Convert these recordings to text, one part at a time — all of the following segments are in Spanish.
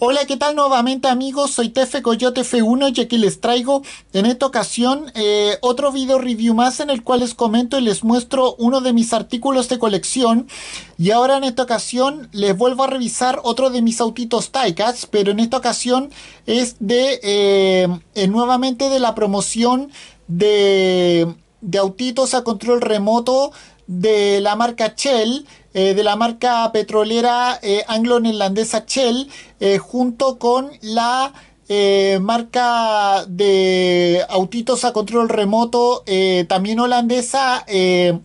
Hola, ¿qué tal nuevamente amigos? Soy Tefe Coyote F1 y aquí les traigo en esta ocasión eh, otro video review más en el cual les comento y les muestro uno de mis artículos de colección y ahora en esta ocasión les vuelvo a revisar otro de mis autitos Taikas, pero en esta ocasión es de eh, eh, nuevamente de la promoción de, de autitos a control remoto de la marca Shell eh, de la marca petrolera eh, anglo-neerlandesa Shell eh, junto con la marca de autitos a control remoto también holandesa eh,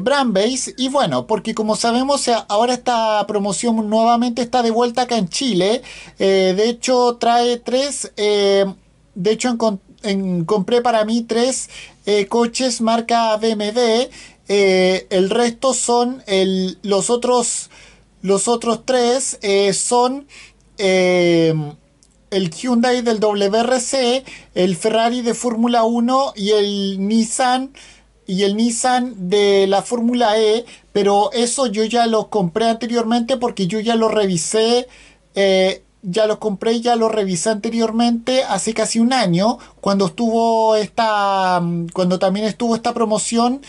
Brandbase. Y bueno, porque como sabemos, ahora esta promoción nuevamente está de vuelta acá en Chile. de hecho, trae tres. de hecho, compré para mí tres coches marca BMW. Eh, el resto son los otros los otros tres eh, son em, el Hyundai del WRC, el Ferrari de Fórmula 1 y el Nissan y el Nissan de la Fórmula E, pero eso yo ya lo compré anteriormente porque yo ya lo revisé, eh, ya lo compré y ya lo revisé anteriormente hace casi un año cuando estuvo esta, mm, cuando también estuvo esta promoción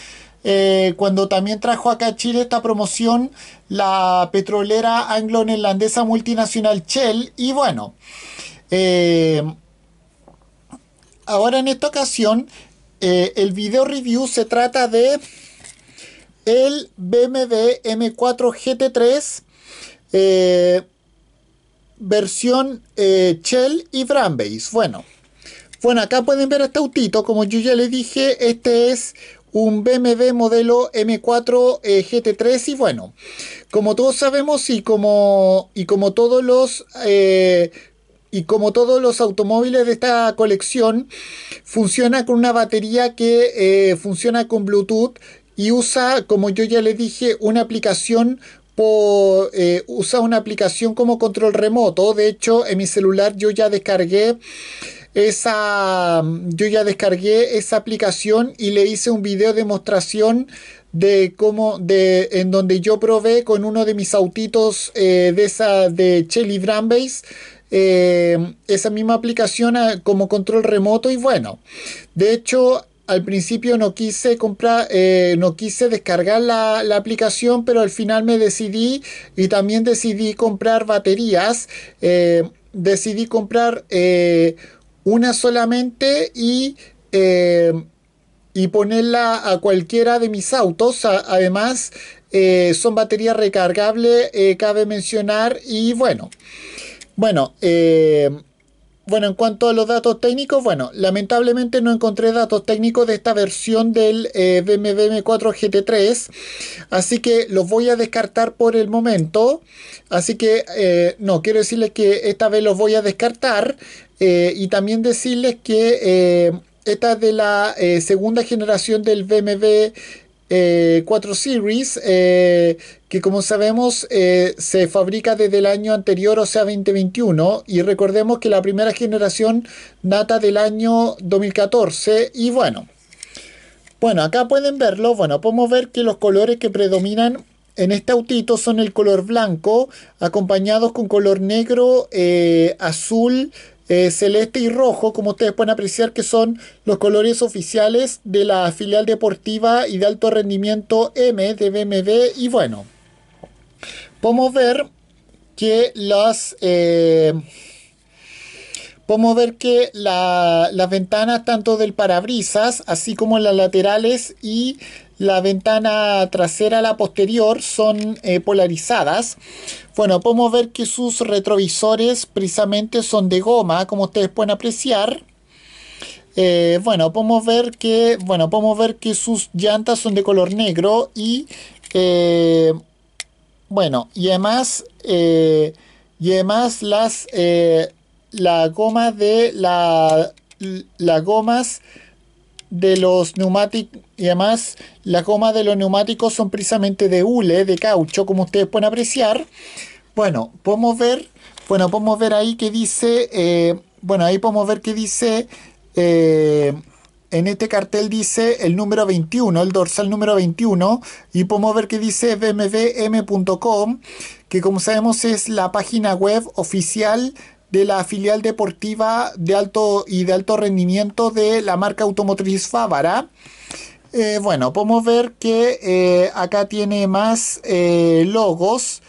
eh, cuando también trajo acá a Chile esta promoción la petrolera anglo-neerlandesa multinacional Shell. Y bueno, eh, ahora en esta ocasión eh, el video review se trata de el BMW M4 GT3 versión Shell y Brambase. Bueno. Bueno, acá pueden ver este autito, como yo ya les dije, este es un BMW modelo M4 eh, GT3 y bueno, como todos sabemos y como, y como todos los... Eh, y como todos los automóviles de esta colección, funciona con una batería que eh, funciona con Bluetooth y usa, como yo ya le dije, una aplicación por, usa una aplicación como control remoto. De hecho, en mi celular yo ya descargué esa, mm, yo ya descargué esa aplicación y le hice un video demostración de cómo, de, en donde yo probé con uno de mis autitos eh, de esa, de Chelly Brambase. Eh, esa misma aplicación ah, como control remoto y bueno de hecho al principio no quise comprar, eh, no quise descargar la, aplicación, pero al final me decidí y también decidí comprar baterías. decidí comprar una solamente y, eh, y ponerla a cualquiera de mis autos. además, eh, son baterías recargable. Eh, cabe mencionar, y bueno, bueno, bueno, en cuanto a los datos técnicos, bueno, lamentablemente no encontré datos técnicos de esta versión del BMW M4 GT3, así que los voy a descartar por el momento. Así que, no, quiero decirles que esta vez los voy a descartar. Eh, y también decirles que eh, esta es de la eh, segunda generación del BMW 4 Series, que como sabemos se fabrica desde el año anterior, o sea 2021, y recordemos que la primera generación data del año 2014, y bueno, bueno, acá pueden verlo, bueno, podemos ver que los colores que predominan en este autito son el color blanco, acompañados con color negro, azul, eh, celeste y rojo, como ustedes pueden apreciar que son los colores oficiales de la filial deportiva y de alto rendimiento M de BMW. Y bueno, podemos ver que las... Eh, podemos ver que las ventanas tanto del parabrisas, así como las laterales y la ventana trasera, la posterior, son eh, polarizadas. Bueno, podemos ver que sus retrovisores precisamente son de goma, como ustedes pueden apreciar. Eh, bueno, podemos ver que, bueno, podemos ver que sus llantas son de color negro y, eh, bueno, y además, y además las la goma de la, las gomas de los neumáticos y además las gomas de los neumáticos son precisamente de hule, de caucho, como ustedes pueden apreciar. Bueno, podemos ver, bueno, podemos ver ahí que dice, eh, bueno, ahí podemos ver que dice, eh, en este cartel dice el número 21, el dorsal número 21, y podemos ver que dice bmvm.com, que como sabemos es la página web oficial de la filial deportiva de alto y de alto rendimiento de la marca automotriz Fávara. Eh, bueno, podemos ver que eh, acá tiene más eh, logos.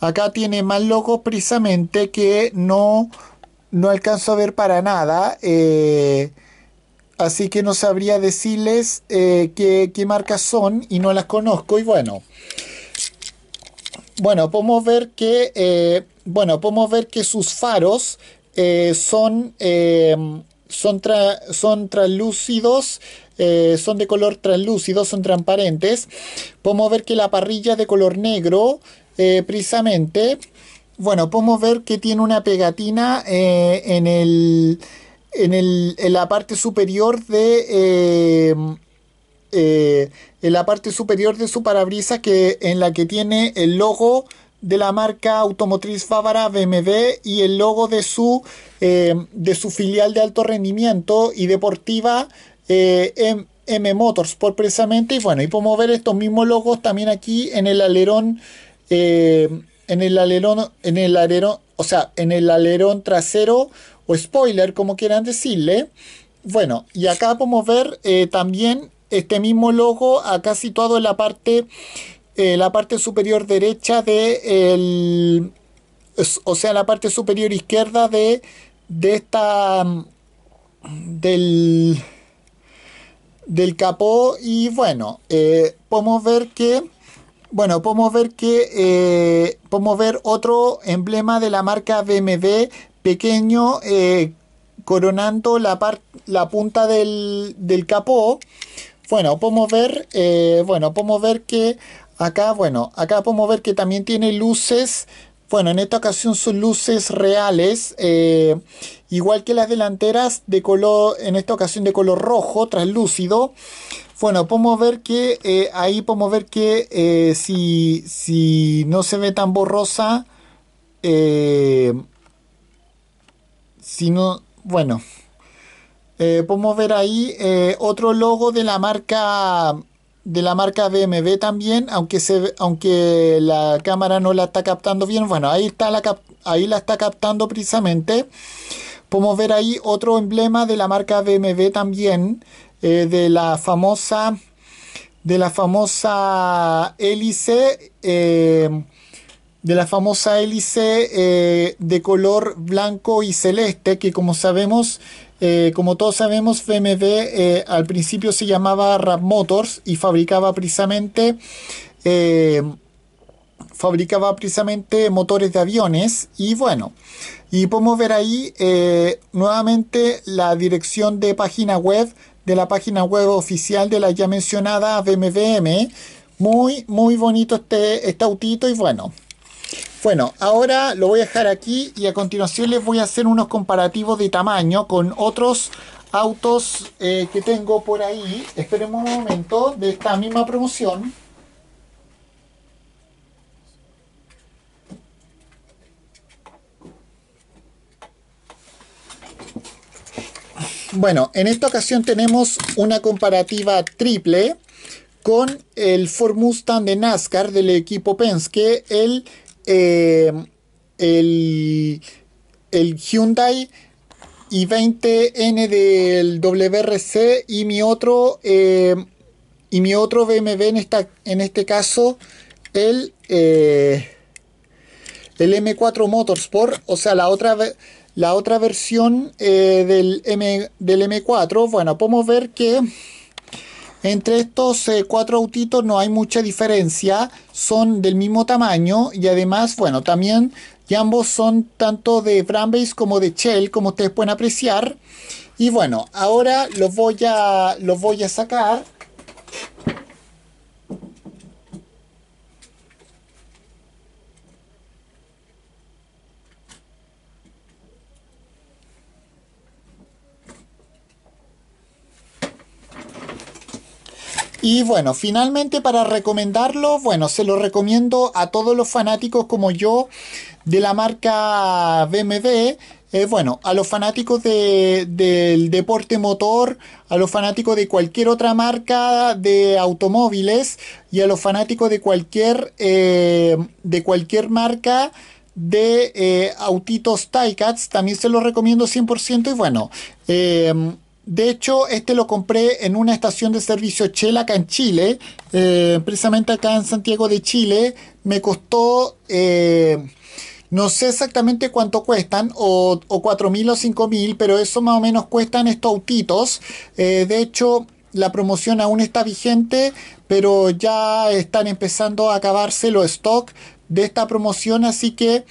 acá tiene más logos precisamente que no, no alcanzo a ver para nada. así que no sabría decirles qué, qué marcas son y no las conozco. Y bueno. Bueno, podemos ver que, eh, bueno, podemos ver que sus faros eh, son, eh, son, translúcidos, son de color translúcido, son transparentes. Podemos ver que la parrilla es de color negro, precisamente. Bueno, podemos ver que tiene una pegatina en, en, en, la parte superior de eh, en la parte superior de su parabrisas que en la que tiene el logo de la marca automotriz bávara BMW y el logo de su, eh, de su filial de alto rendimiento y deportiva eh, M, Motors por precisamente y bueno y podemos ver estos mismos logos también aquí en el alerón en el alerón en el alerón o sea en el alerón trasero o spoiler como quieran decirle bueno, y acá podemos ver también este mismo logo acá situado en la parte, eh, la parte superior derecha de el, o sea, la parte superior izquierda de, de esta, del, del capó y bueno, eh, podemos ver que bueno, podemos ver que eh, podemos ver otro emblema de la marca BMW pequeño coronando la, la punta del, del capó. Bueno, podemos ver, eh, bueno, podemos ver que acá, bueno, acá podemos ver que también tiene luces. Bueno, en esta ocasión son luces reales, eh, igual que las delanteras de color, en esta ocasión de color rojo, translúcido. Bueno, podemos ver que eh, ahí podemos ver que si, si, no se ve tan borrosa, si no, bueno, eh, podemos ver ahí eh, otro logo de la marca de la marca BMW también, aunque aunque la cámara no la está captando bien. Bueno, ahí está la ahí la está captando precisamente. Podemos ver ahí otro emblema de la marca BMW también, eh, de la famosa de la famosa hélice de la famosa hélice de color blanco y celeste que como sabemos eh, como todos sabemos, BMW eh, al principio se llamaba Rap Motors y fabricaba precisamente, eh, fabricaba precisamente motores de aviones. Y bueno, y podemos ver ahí nuevamente la dirección de página web de la página web oficial de la ya mencionada BMW. Muy, muy bonito este, este autito y bueno, bueno, ahora lo voy a dejar aquí y a continuación les voy a hacer unos comparativos de tamaño con otros autos eh, que tengo por ahí. Esperemos un momento de esta misma promoción. Bueno, en esta ocasión tenemos una comparativa triple con el Ford Mustang de NASCAR del equipo Penske, el Em, el, el Hyundai i20N del WRC y mi otro em, y mi otro BMW en, en este caso el eh, el M4 Motorsport o sea la otra la otra versión eh, del, M, del M4 bueno podemos ver que entre estos eh, cuatro autitos no hay mucha diferencia, son del mismo tamaño y además, bueno, también y ambos son tanto de Brambase como de Shell, como ustedes pueden apreciar. Y bueno, ahora los voy a, los voy a sacar. Y bueno, finalmente para recomendarlo, bueno, se lo recomiendo a todos los fanáticos como yo de la marca BMW. Eh, bueno, a los fanáticos del deporte motor, a los fanáticos de cualquier otra marca de automóviles y a los fanáticos de cualquier, eh, de cualquier marca de eh, autitos Tycats. también se los recomiendo 100% y bueno. De hecho, este lo compré en una estación de servicio Chela, acá en Chile, eh, precisamente acá en Santiago de Chile. Me costó, eh, no sé exactamente cuánto cuestan, o, o 4.000 o 5.000, pero eso más o menos cuestan estos autitos. Eh, de hecho, la promoción aún está vigente, pero ya están empezando a acabarse los stock de esta promoción, así que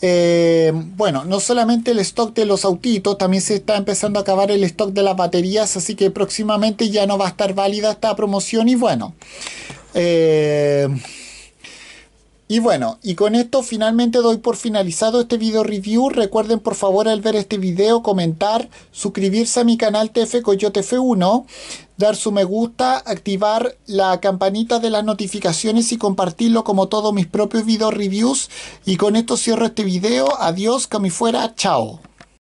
eh, bueno, no solamente el stock de los autitos, también se está empezando a acabar el stock de las baterías, así que próximamente ya no va a estar válida esta promoción y bueno. Eh, y bueno, y con esto finalmente doy por finalizado este video review. Recuerden por favor al ver este video comentar, suscribirse a mi canal TF Coyote F1, dar su me gusta, activar la campanita de las notificaciones y compartirlo como todos mis propios video reviews. Y con esto cierro este video. Adiós, que fuera, chao.